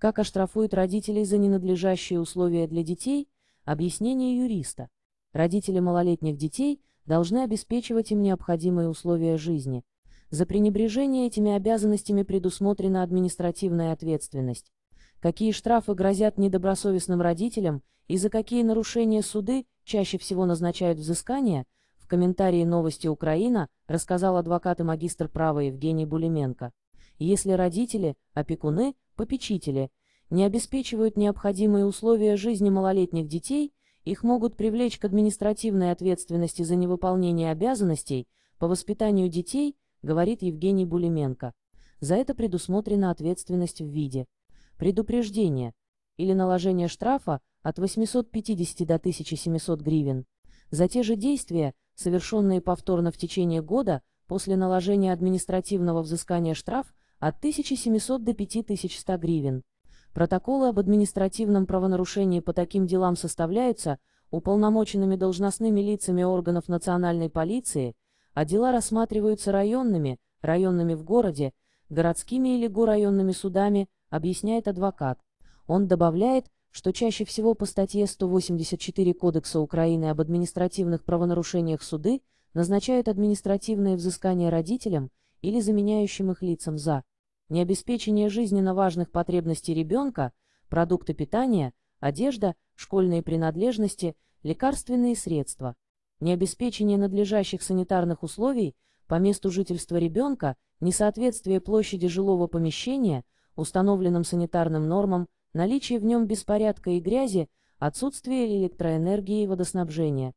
Как оштрафуют родителей за ненадлежащие условия для детей? Объяснение юриста. Родители малолетних детей должны обеспечивать им необходимые условия жизни. За пренебрежение этими обязанностями предусмотрена административная ответственность. Какие штрафы грозят недобросовестным родителям и за какие нарушения суды чаще всего назначают взыскания, в комментарии новости Украина рассказал адвокат и магистр права Евгений Булименко. Если родители, опекуны попечители, не обеспечивают необходимые условия жизни малолетних детей, их могут привлечь к административной ответственности за невыполнение обязанностей по воспитанию детей, говорит Евгений Булименко. За это предусмотрена ответственность в виде предупреждения или наложения штрафа от 850 до 1700 гривен за те же действия, совершенные повторно в течение года после наложения административного взыскания штрафа от 1700 до 5100 гривен. Протоколы об административном правонарушении по таким делам составляются уполномоченными должностными лицами органов национальной полиции, а дела рассматриваются районными, районными в городе, городскими или горайонными судами, объясняет адвокат. Он добавляет, что чаще всего по статье 184 Кодекса Украины об административных правонарушениях суды назначают административное взыскание родителям, или заменяющим их лицам за необеспечение жизненно важных потребностей ребенка, продукты питания, одежда, школьные принадлежности, лекарственные средства, необеспечение надлежащих санитарных условий по месту жительства ребенка, несоответствие площади жилого помещения, установленным санитарным нормам, наличие в нем беспорядка и грязи, отсутствие электроэнергии и водоснабжения,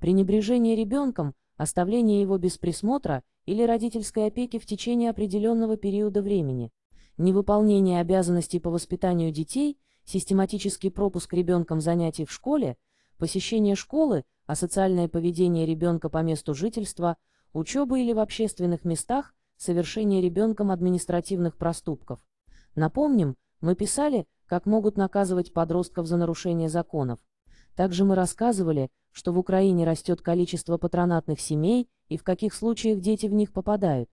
пренебрежение ребенком, оставление его без присмотра или родительской опеки в течение определенного периода времени, невыполнение обязанностей по воспитанию детей, систематический пропуск ребенком занятий в школе, посещение школы, асоциальное поведение ребенка по месту жительства, учебы или в общественных местах, совершение ребенком административных проступков. Напомним, мы писали, как могут наказывать подростков за нарушение законов. Также мы рассказывали, что в Украине растет количество патронатных семей и в каких случаях дети в них попадают.